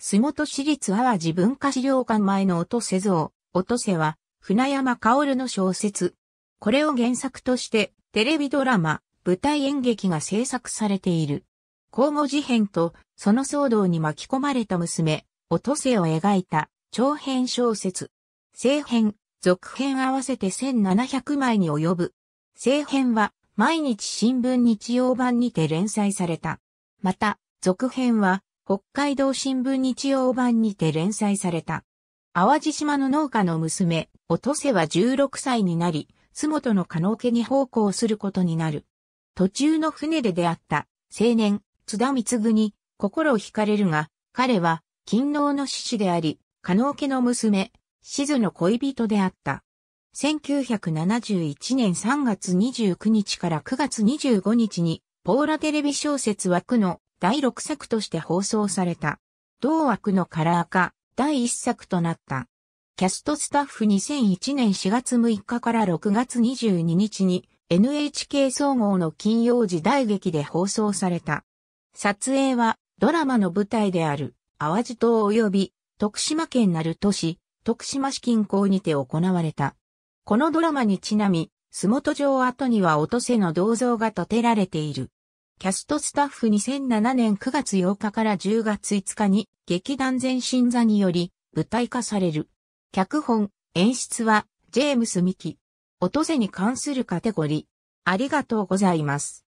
洲本市立淡路文化資料館前の音瀬像、音瀬は、船山薫の小説。これを原作として、テレビドラマ、舞台演劇が制作されている。交互事変と、その騒動に巻き込まれた娘、音瀬を描いた、長編小説。正編、続編合わせて1700枚に及ぶ。正編は、毎日新聞日曜版にて連載された。また、続編は、北海道新聞日曜版にて連載された。淡路島の農家の娘、おとせは16歳になり、洲本の加納家に奉公することになる。途中の船で出会った青年、津田光に心を惹かれるが、彼は勤労の志士であり、加納家の娘、静の恋人であった。1971年3月29日から9月25日に、ポーラテレビ小説枠の第6作として放送された。同枠のカラー化、第1作となった。キャストスタッフ2001年4月6日から6月22日に NHK 総合の金曜時代劇で放送された。撮影はドラマの舞台である淡路島及び徳島県鳴門市、徳島市近郊にて行われた。このドラマにちなみ、洲本城跡には落とせの銅像が建てられている。キャストスタッフ2007年9月8日から10月5日に劇団全身座により舞台化される。脚本、演出はジェームス・ミキ。音瀬に関するカテゴリー。ありがとうございます。